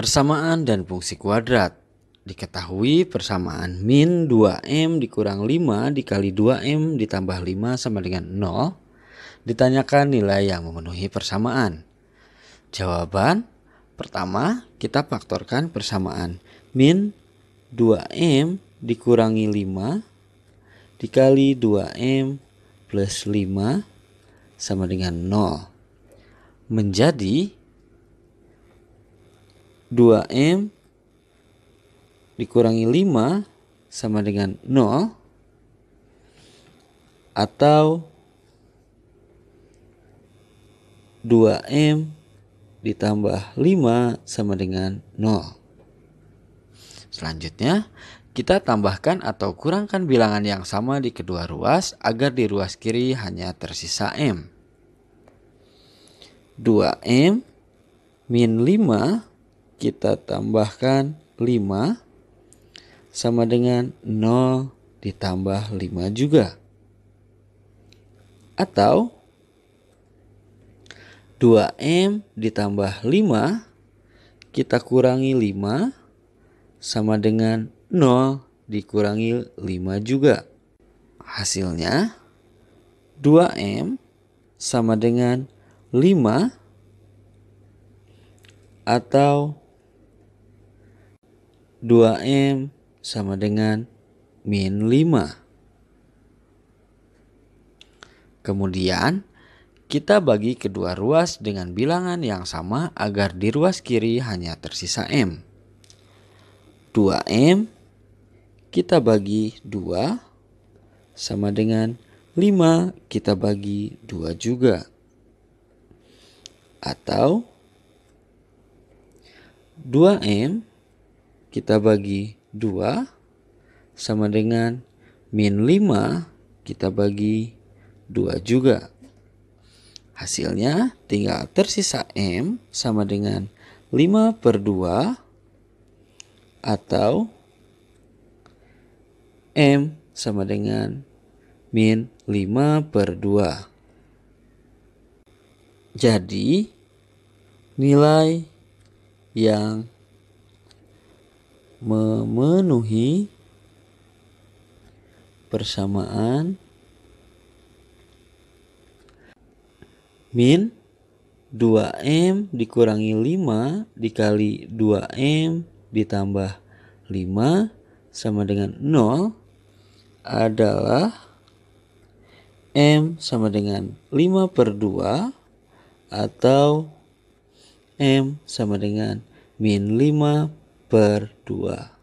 Persamaan dan fungsi kuadrat. Diketahui persamaan min 2m dikurang 5 dikali 2m ditambah 5 sama dengan 0. Ditanyakan nilai yang memenuhi persamaan. Jawaban pertama kita faktorkan persamaan min 2m dikurangi 5 dikali 2m plus 5 sama dengan 0 menjadi 2M dikurangi 5 sama dengan 0 atau 2M ditambah 5 sama dengan 0. Selanjutnya, kita tambahkan atau kurangkan bilangan yang sama di kedua ruas agar di ruas kiri hanya tersisa M. 2M min 5 kita tambahkan 5 sama dengan 0 ditambah 5 juga. Atau 2M ditambah 5 kita kurangi 5 sama dengan 0 dikurangi 5 juga. Hasilnya 2M sama dengan 5 atau 2M sama dengan min 5. Kemudian, kita bagi kedua ruas dengan bilangan yang sama agar di ruas kiri hanya tersisa M. 2M kita bagi 2 sama dengan 5 kita bagi 2 juga. Atau 2M kita bagi 2 sama dengan min 5 kita bagi 2 juga. Hasilnya tinggal tersisa M sama dengan 5 per 2 atau M sama dengan min 5 per 2. Jadi nilai yang memenuhi persamaan min 2M dikurangi 5 dikali 2M ditambah 5 sama dengan 0 adalah M sama dengan 5 per 2 atau M sama dengan min 5 per 2.